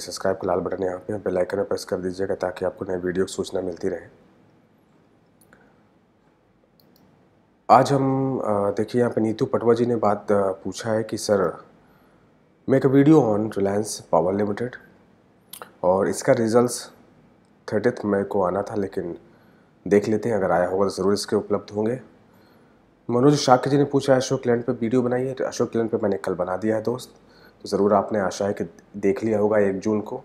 कि सब्सक्राइब का लाल बटन यहाँ पे बेल आइकन पर प्रेस कर दीजिएगा ताकि आपको नए वीडियो की सूचना मिलती रहे आज हम देखिए यहाँ पे नीतू पटवा जी ने बात पूछा है कि sir make a video on Reliance power limited और इसका रिजल्ट्स थर्टी मई को आना था लेकिन देख लेते हैं अगर आया होगा तो ज़रूर इसके उपलब्ध होंगे मनोज शाक्य जी ने पूछा अशोक लैंड पे वीडियो बनाइए अशोक लैंड पे मैंने कल बना दिया है दोस्त तो ज़रूर आपने आशा है कि देख लिया होगा एक जून को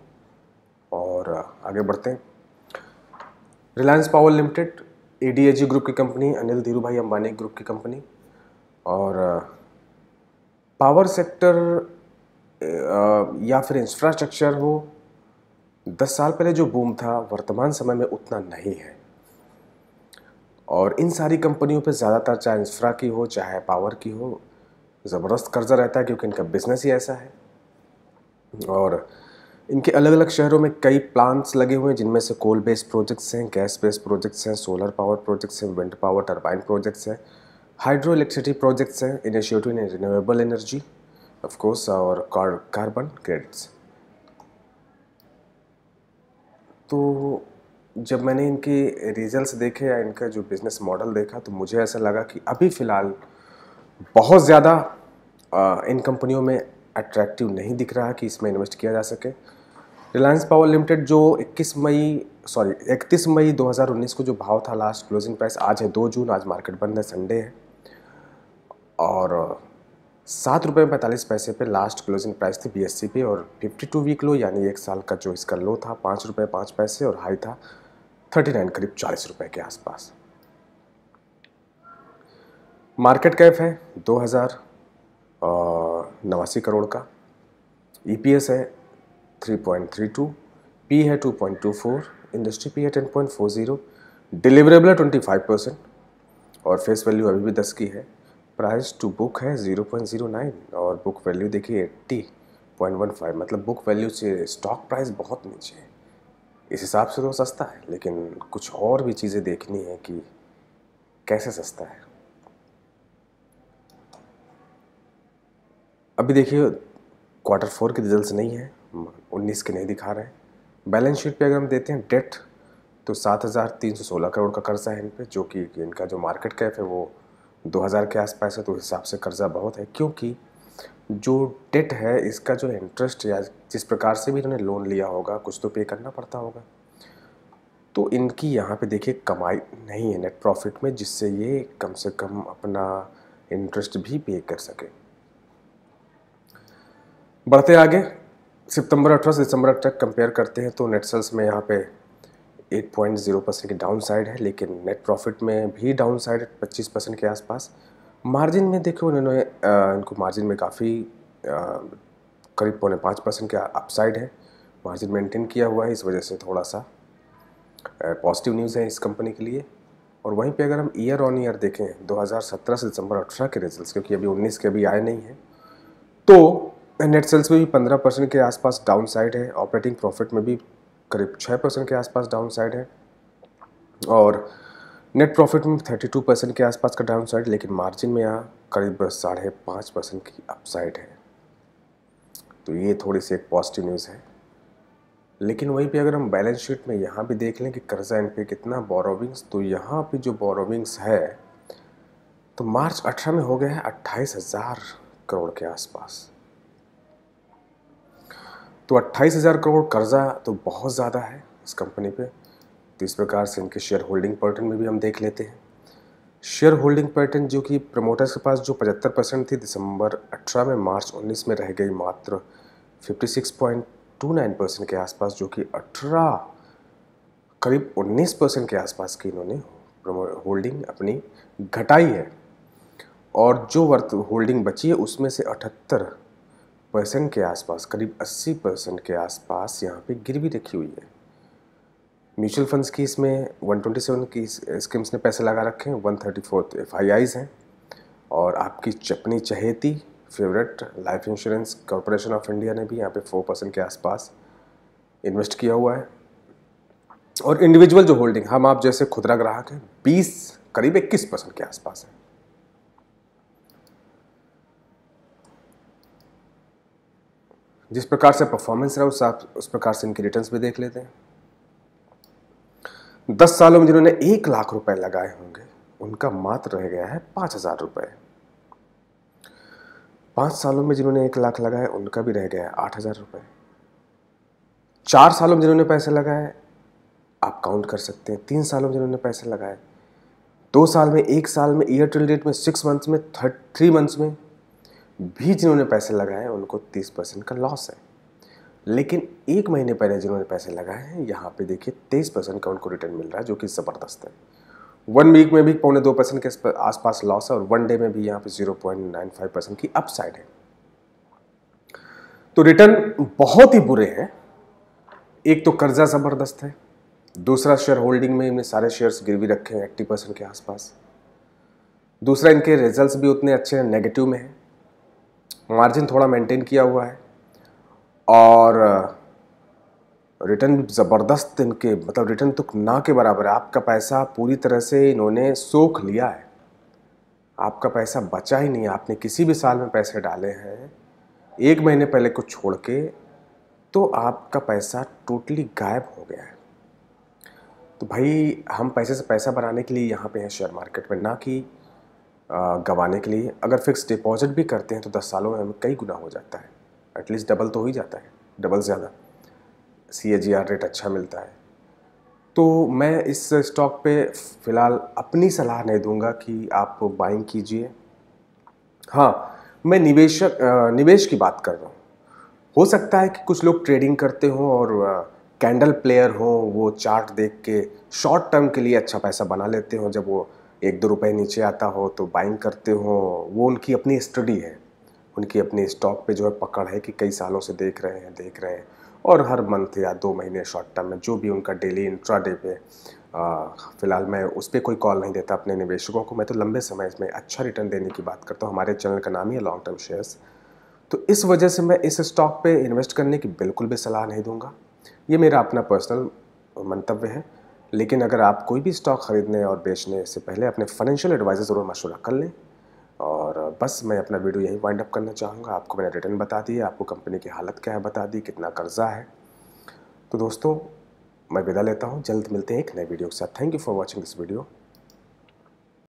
और आगे बढ़ते हैं Reliance power limited A G group की company Anil Dhirubhai Ambani group की कंपनी और पावर uh, सेक्टर uh, या फिर इंफ्रास्ट्रक्चर हो दस साल पहले जो बूम था वर्तमान समय में उतना नहीं है और इन सारी कंपनियों पे ज़्यादातर चाहे इंफ्रा की हो चाहे पावर की हो ज़बरदस्त कर्ज़ा रहता है क्योंकि इनका बिज़नेस ही ऐसा है और इनके अलग अलग शहरों में कई प्लांट्स लगे हुए हैं जिनमें से कोल बेस्ड प्रोजेक्ट्स हैं गैस बेस्ड प्रोजेक्ट्स हैं सोलर पावर प्रोजेक्ट्स हैं विंड पावर टर्बाइन प्रोजेक्ट्स हैं हाइड्रो इलेक्ट्रिसिटी प्रोजेक्ट्स हैं initiative in renewable energy of course और कार्बन क्रेडिट्स तो जब मैंने इनके रिजल्ट्स देखे या इनका जो बिज़नेस मॉडल देखा तो मुझे ऐसा लगा कि अभी फ़िलहाल बहुत ज़्यादा इन कंपनियों में अट्रैक्टिव नहीं दिख रहा है कि इसमें इन्वेस्ट किया जा सके रिलायंस पावर लिमिटेड जो 21 मई सॉरी 31 मई 2019 को जो भाव था लास्ट क्लोजिंग प्राइस आज है 2 जून आज मार्केट बंद है संडे है और सात रुपये पैंतालीस पैसे पे लास्ट क्लोजिंग प्राइस थी बीएससी पे और 52 वीक लो यानी एक साल का जो इसका लो था पाँच रुपये पाँच पैसे और हाई था 39 करीब चालीस रुपये के आसपास मार्केट कैप है दो हज़ार नवासी करोड़ का ईपीएस e है 3.32 पी है 2.24 इंडस्ट्री पी है 10.40 डिलीवरेबल है फाइव परसेंट और फेस वैल्यू अभी भी 10 की है प्राइस टू बुक है 0.09 और बुक वैल्यू देखिए एट्टी पॉइंट वन फाइव मतलब बुक वैल्यू से स्टॉक प्राइस बहुत नीचे है इस हिसाब से तो सस्ता है लेकिन कुछ और भी चीज़ें देखनी है कि कैसे सस्ता है अभी देखिए क्वार्टर फोर के रिजल्ट नहीं है उन्नीस के नहीं दिखा रहे हैं बैलेंस शीट पे अगर हम देते हैं डेट तो सात हज़ार तीन सौ सोलह करोड़ का कर्जा है इन पर जो कि इनका जो मार्केट कैप है वो दो हज़ार के आसपास है तो हिसाब से कर्ज़ा बहुत है क्योंकि जो डेट है इसका जो इंटरेस्ट या जिस प्रकार से भी इन्होंने लोन लिया होगा कुछ तो पे करना पड़ता होगा तो इनकी यहाँ पे देखिए कमाई नहीं है नेट प्रॉफिट में जिससे ये कम से कम अपना इंटरेस्ट भी पे कर सके बढ़ते आगे सितंबर अठारह से दिसंबर तक कंपेयर करते हैं तो नेट सेल्स में यहाँ पे 8.0 परसेंट की डाउन साइड है लेकिन नेट प्रॉफिट में भी डाउन साइड है पच्चीस परसेंट के आसपास मार्जिन में देखो इन्होंने इनको मार्जिन में काफ़ी करीब पौने पाँच परसेंट का अपसाइड है मार्जिन मेंटेन किया हुआ है इस वजह से थोड़ा सा पॉजिटिव न्यूज़ है इस कंपनी के लिए और वहीं पे अगर हम ईयर ऑन ईयर देखें 2017 से दिसंबर 18 के रिजल्ट्स क्योंकि अभी 19 के अभी आए नहीं हैं तो नेट सेल्स में भी पंद्रह परसेंट के आसपास डाउन साइड है ऑपरेटिंग प्रॉफिट में भी करीब छः परसेंट के आसपास डाउन साइड है और नेट प्रॉफिट में थर्टी टू परसेंट के आसपास का डाउन साइड लेकिन मार्जिन में यहाँ करीब साढ़े पाँच परसेंट की अपसाइड है तो ये थोड़ी सी एक पॉजिटिव न्यूज़ है लेकिन वहीं पे अगर हम बैलेंस शीट में यहाँ भी देख लें कि कर्जा एन पे कितना बोरोविंग्स तो यहाँ पे जो बोरोविंग्स है तो मार्च अठारह में हो गया है अट्ठाईस हज़ार करोड़ के आसपास तो अट्ठाईस हज़ार करोड़ कर्जा तो बहुत ज़्यादा है इस कंपनी पे तो इस प्रकार से इनके शेयर होल्डिंग पैटर्न में भी हम देख लेते हैं शेयर होल्डिंग पैटर्न जो कि प्रमोटर्स के पास जो पचहत्तर परसेंट थी दिसंबर अठारह में मार्च उन्नीस में रह गई मात्र fifty six point two nine percent के आसपास जो कि अठारह करीब उन्नीस परसेंट के आसपास की इन्होंने होल्डिंग अपनी घटाई है और जो वर्त होल्डिंग बची है उसमें से अठहत्तर परसेंट के आसपास करीब 80 परसेंट के आसपास यहाँ पे गिरवी रखी हुई है म्यूचुअल फंड्स की इसमें 127 की स्कीम्स ने पैसे लगा रखे हैं वन थर्टी फोर एफ हैं और आपकी चपनी चहेती favourite life insurance corporation of India ने भी यहाँ पे फोर परसेंट के आसपास इन्वेस्ट किया हुआ है और इंडिविजुअल जो होल्डिंग हम आप जैसे खुदरा ग्राहक हैं बीस करीब इक्कीस परसेंट के आसपास है जिस प्रकार से परफॉर्मेंस रहा उस आप उस प्रकार से इनके रिटर्न्स भी देख लेते हैं दस सालों में जिन्होंने एक लाख रुपए लगाए होंगे उनका मात्र रह गया है पाँच हज़ार रुपये पाँच सालों में जिन्होंने एक लाख लगाए उनका भी रह गया है आठ हज़ार रुपये चार सालों में जिन्होंने पैसे लगाए आप काउंट कर सकते हैं तीन सालों में जिन्होंने पैसे लगाए दो साल में एक साल में ईयर टू डेट में सिक्स मंथ्स में थर्ड थ्री मंथ्स में भी जिन्होंने पैसे लगाए उनको तीस परसेंट का लॉस है लेकिन एक महीने पहले जिन्होंने पैसे लगाए हैं यहाँ पे देखिए तेईस परसेंट का उनको रिटर्न मिल रहा है जो कि ज़बरदस्त है वन वीक में भी पौने दो परसेंट के आसपास लॉस है और वन डे में भी यहाँ पे zero point nine five percent की अपसाइड है तो रिटर्न बहुत ही बुरे हैं एक तो कर्जा ज़बरदस्त है दूसरा शेयर होल्डिंग में इन्हें सारे शेयर्स गिरवी रखे हैं एट्टी परसेंट के आसपास दूसरा इनके रिजल्ट्स भी उतने अच्छे हैं नेगेटिव में हैं मार्जिन थोड़ा मेंटेन किया हुआ है और रिटर्न ज़बरदस्त इनके मतलब रिटर्न तो ना के बराबर है आपका पैसा पूरी तरह से इन्होंने सोख लिया है आपका पैसा बचा ही नहीं आपने किसी भी साल में पैसे डाले हैं एक महीने पहले कुछ छोड़ के तो आपका पैसा टोटली गायब हो गया है तो भाई हम पैसे से पैसा बनाने के लिए यहाँ पे हैं शेयर मार्केट में ना कि गंवाने के लिए अगर फिक्स डिपॉजिट भी करते हैं तो दस सालों में हमें कई गुना हो जाता है एटलीस्ट डबल तो हो ही जाता है डबल ज़्यादा सी ए जी आर रेट अच्छा मिलता है तो मैं इस स्टॉक पे फ़िलहाल अपनी सलाह नहीं दूंगा कि आप बाइंग कीजिए हाँ मैं निवेशक निवेश की बात कर रहा हूँ हो सकता है कि कुछ लोग ट्रेडिंग करते हों और कैंडल प्लेयर हों वो चार्ट देख के शॉर्ट टर्म के लिए अच्छा पैसा बना लेते हों जब वो एक दो रुपये नीचे आता हो तो बाइंग करते हो वो उनकी अपनी स्टडी है उनकी अपनी स्टॉक पे जो है पकड़ है कि कई सालों से देख रहे हैं देख रहे हैं और हर मंथ या दो महीने शॉर्ट टर्म में जो भी उनका डेली इंट्रा डे पे फ़िलहाल मैं उस पर कोई कॉल नहीं देता अपने निवेशकों को मैं तो लंबे समय में अच्छा रिटर्न देने की बात करता हूँ हमारे चैनल का नाम ही है लॉन्ग टर्म शेयर्स तो इस वजह से मैं इस स्टॉक पे इन्वेस्ट करने की बिल्कुल भी सलाह नहीं दूंगा ये मेरा अपना पर्सनल मंतव्य है लेकिन अगर आप कोई भी स्टॉक ख़रीदने और बेचने से पहले अपने फाइनेंशियल एडवाइज़र ज़रूर मशवरा कर लें और बस मैं अपना वीडियो यही वाइंड अप करना चाहूँगा आपको मैंने रिटर्न बता दिए आपको कंपनी की हालत क्या है बता दी कितना कर्ज़ा है तो दोस्तों मैं विदा लेता हूँ जल्द मिलते हैं एक नए वीडियो के साथ thank you for watching this video